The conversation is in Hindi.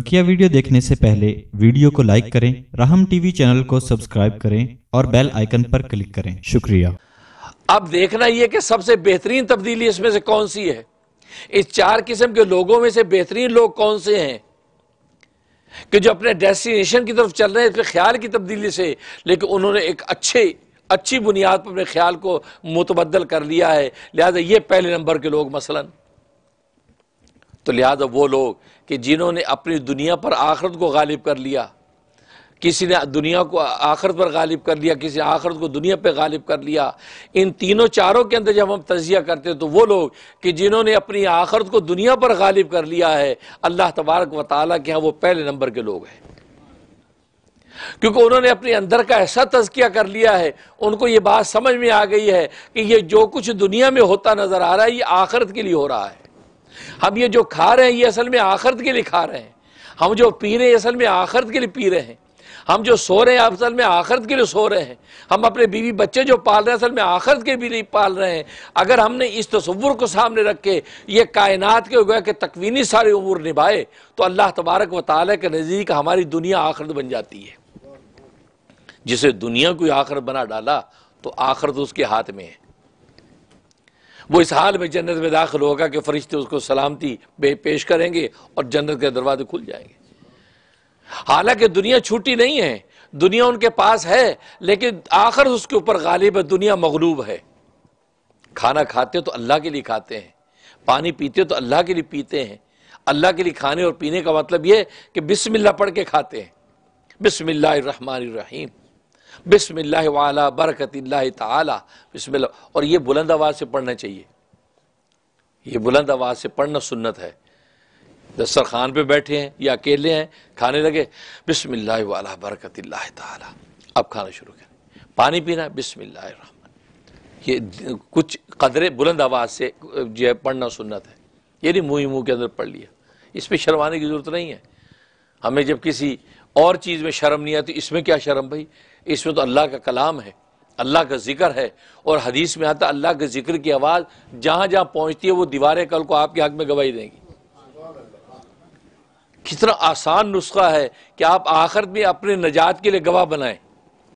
बकिया वीडियो देखने से पहले वीडियो को लाइक करें राहम टीवी चैनल को सब्सक्राइब करें और बेल आइकन पर क्लिक करें शुक्रिया अब देखना यह कि सबसे बेहतरीन तब्दीली इसमें से कौन सी है इस चार किस्म के लोगों में से बेहतरीन लोग कौन से हैं कि जो अपने डेस्टिनेशन की तरफ चल रहे हैं इसमें ख्याल की तब्दीली से लेकिन उन्होंने एक अच्छे अच्छी बुनियाद पर अपने ख्याल को मुतबदल कर लिया है लिहाजा ये पहले नंबर के लोग मसलन तो लिहाजा वो लोग कि जिन्होंने अपनी दुनिया पर आखरत को गालिब कर लिया किसी ने दुनिया को आखरत पर गालिब कर लिया किसी ने आखरत को दुनिया पर गालिब कर लिया इन तीनों चारों के अंदर जब हम तजिया करते हैं तो वो लोग कि जिन्होंने अपनी आखरत को दुनिया पर गालिब कर लिया है अल्लाह तबारक व ताली के यहाँ वो पहले नंबर के लोग हैं क्योंकि उन्होंने अपने अंदर का ऐसा तजकिया कर लिया है उनको ये बात समझ में आ गई है कि ये जो कुछ दुनिया में होता नज़र आ रहा है ये आखरत के लिए हो रहा है हम ये जो खा रहे हैं ये असल में आखरत के लिए खा रहे हैं हम जो पी रहे हैं असल में आखरत के लिए पी रहे हैं हम जो सो रहे हैं असल में आखरत के लिए सो रहे हैं हम अपने बीवी बच्चे जो पाल रहे हैं असल में आखरत के लिए पाल रहे हैं अगर हमने इस तस्वुर को सामने रख के ये कायनात के गोया के तकवीनी सारे उमूर निभाए तो अल्लाह तबारक व ताली के नज़दीक हमारी दुनिया आखरत बन जाती है जिसे दुनिया को आखरत बना डाला तो आखरत उसके हाथ में है वो इस हाल में जन्नत में दाखिल होगा कि फरिश्ते उसको सलामती पेश करेंगे और जन्नत के दरवाजे खुल जाएंगे हालांकि दुनिया छूटी नहीं है दुनिया उनके पास है लेकिन आखिर उसके ऊपर गालिब है दुनिया मगलूब है खाना खाते तो अल्लाह के लिए खाते हैं पानी पीते तो अल्लाह के लिए पीते हैं अल्लाह के लिए खाने और पीने का मतलब यह कि बिस्मिल्लाह पढ़ के खाते हैं बिस्मिल्लाह रहीम बिसमिल्ल बरकत ताला और ये बुलंद आवाज़ से पढ़ना चाहिए ये बुलंद आवाज़ से पढ़ना सुन्नत है दस्तरखान पे बैठे हैं या अकेले हैं खाने लगे बिसमिल्ल बरकत अब खाना शुरू करें पानी पीना बिसमिल्ल ये कुछ कदरे बुलंद आवाज़ से जो है पढ़ना सुन्नत है ये नहीं मुँह ही मुँह के अंदर पढ़ लिया इस पर शर्माने की ज़रूरत नहीं है हमें जब किसी और चीज़ में शर्म नहीं आती इसमें क्या शर्म भाई इसमें तो अल्लाह का कलाम है अल्लाह का जिक्र है और हदीस में आता अल्लाह के जिक्र की आवाज़ जहां जहां पहुंचती है वो दीवारें कल को आपके हक में गवाही देंगी कितना आसान नुस्खा है कि आप आखिर में अपने नजात के लिए गवाह बनाएं